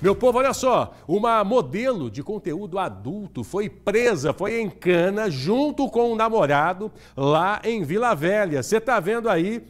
Meu povo, olha só, uma modelo de conteúdo adulto foi presa, foi em cana junto com o um namorado lá em Vila Velha. Você tá vendo aí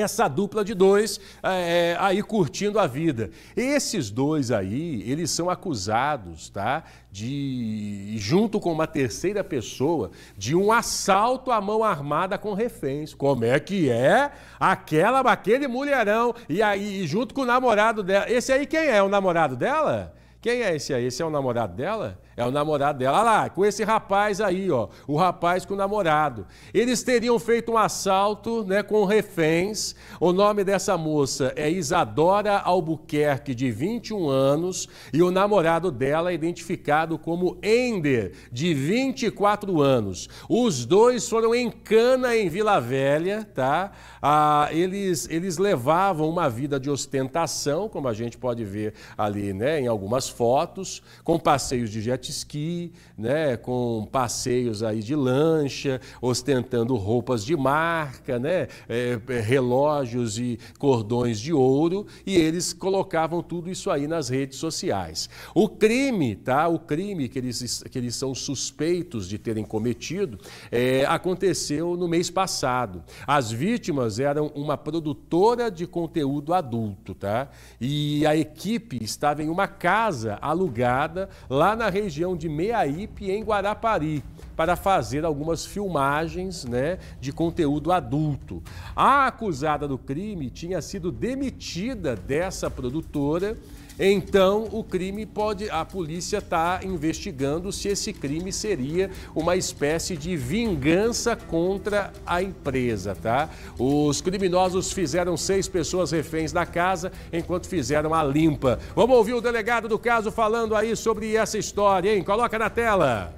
essa dupla de dois é, é, aí curtindo a vida. Esses dois aí, eles são acusados, tá? De, junto com uma terceira pessoa, de um assalto à mão armada com reféns. Como é que é? Aquela, aquele mulherão, e aí, junto com o namorado dela. Esse aí quem é? O namorado dela? Quem é esse aí? Esse é o namorado dela? É o namorado dela. Olha lá, com esse rapaz aí, ó. O rapaz com o namorado. Eles teriam feito um assalto né, com reféns. O nome dessa moça é Isadora Albuquerque, de 21 anos, e o namorado dela é identificado como Ender, de 24 anos. Os dois foram em cana em Vila Velha, tá? Ah, eles, eles levavam uma vida de ostentação, como a gente pode ver ali, né, em algumas fotos, com passeios de jet ski, né, com passeios aí de lancha, ostentando roupas de marca, né, é, é, relógios e cordões de ouro, e eles colocavam tudo isso aí nas redes sociais. O crime, tá? O crime que eles, que eles são suspeitos de terem cometido é, aconteceu no mês passado. As vítimas eram uma produtora de conteúdo adulto, tá? E a equipe estava em uma casa casa alugada lá na região de Meiaípe, em Guarapari para fazer algumas filmagens né, de conteúdo adulto. A acusada do crime tinha sido demitida dessa produtora. Então, o crime pode. A polícia está investigando se esse crime seria uma espécie de vingança contra a empresa, tá? Os criminosos fizeram seis pessoas reféns da casa enquanto fizeram a limpa. Vamos ouvir o delegado do caso falando aí sobre essa história, hein? Coloca na tela.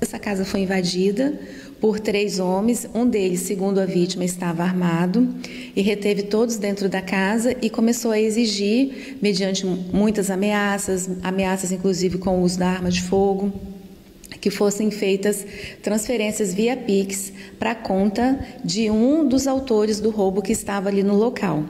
Essa casa foi invadida por três homens, um deles, segundo a vítima, estava armado e reteve todos dentro da casa e começou a exigir, mediante muitas ameaças, ameaças inclusive com o uso da arma de fogo, que fossem feitas transferências via Pix para conta de um dos autores do roubo que estava ali no local.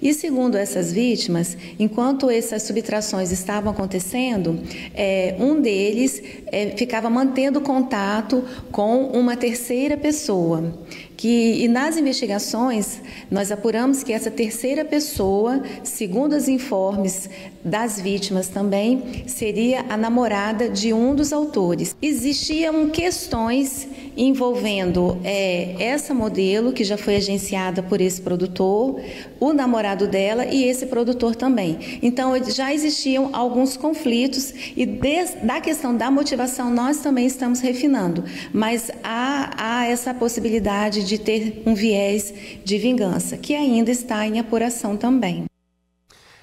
E segundo essas vítimas, enquanto essas subtrações estavam acontecendo, é, um deles é, ficava mantendo contato com uma terceira pessoa que e nas investigações nós apuramos que essa terceira pessoa, segundo os informes das vítimas também, seria a namorada de um dos autores. Existiam questões envolvendo é, essa modelo que já foi agenciada por esse produtor, o namorado dela e esse produtor também. Então já existiam alguns conflitos e des, da questão da motivação nós também estamos refinando, mas há, há essa possibilidade de ter um viés de vingança, que ainda está em apuração também.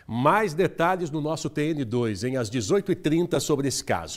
Mais detalhes no nosso TN2, em às 18h30, sobre esse caso.